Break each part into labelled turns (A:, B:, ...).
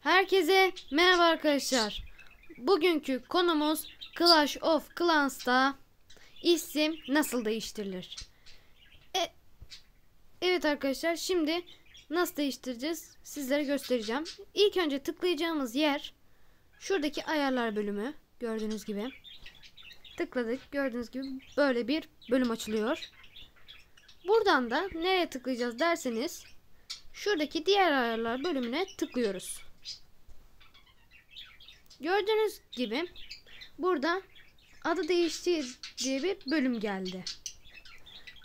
A: Herkese merhaba arkadaşlar. Bugünkü konumuz Clash of Clans'ta isim nasıl değiştirilir? E, evet arkadaşlar şimdi nasıl değiştireceğiz sizlere göstereceğim. İlk önce tıklayacağımız yer şuradaki ayarlar bölümü gördüğünüz gibi. Tıkladık gördüğünüz gibi böyle bir bölüm açılıyor. Buradan da nereye tıklayacağız derseniz şuradaki diğer ayarlar bölümüne tıklıyoruz. Gördüğünüz gibi burada adı değiştir diye bir bölüm geldi.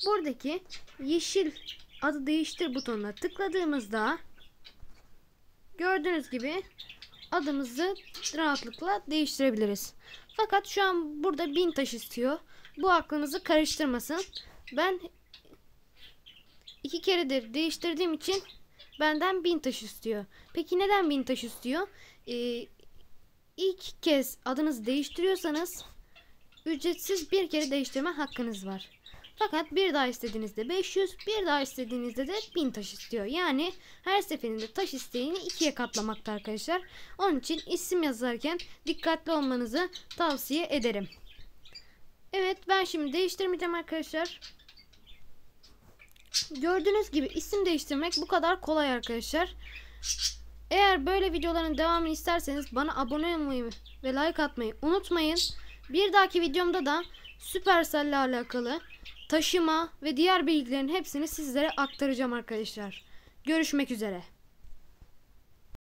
A: Buradaki yeşil adı değiştir butonuna tıkladığımızda gördüğünüz gibi adımızı rahatlıkla değiştirebiliriz. Fakat şu an burada bin taş istiyor. Bu aklınızı karıştırmasın. Ben iki keredir değiştirdiğim için benden bin taş istiyor. Peki neden bin taş istiyor? Ee, ilk kez adınızı değiştiriyorsanız ücretsiz bir kere değiştirme hakkınız var. Fakat bir daha istediğinizde 500, bir daha istediğinizde de 1000 taş istiyor. Yani her seferinde taş isteğini ikiye katlamakta arkadaşlar. Onun için isim yazarken dikkatli olmanızı tavsiye ederim. Evet ben şimdi değiştirmeyeceğim arkadaşlar. Gördüğünüz gibi isim değiştirmek bu kadar kolay arkadaşlar. Eğer böyle videoların devamını isterseniz bana abone olmayı ve like atmayı unutmayın. Bir dahaki videomda da Supercell ile alakalı taşıma ve diğer bilgilerin hepsini sizlere aktaracağım arkadaşlar. Görüşmek üzere.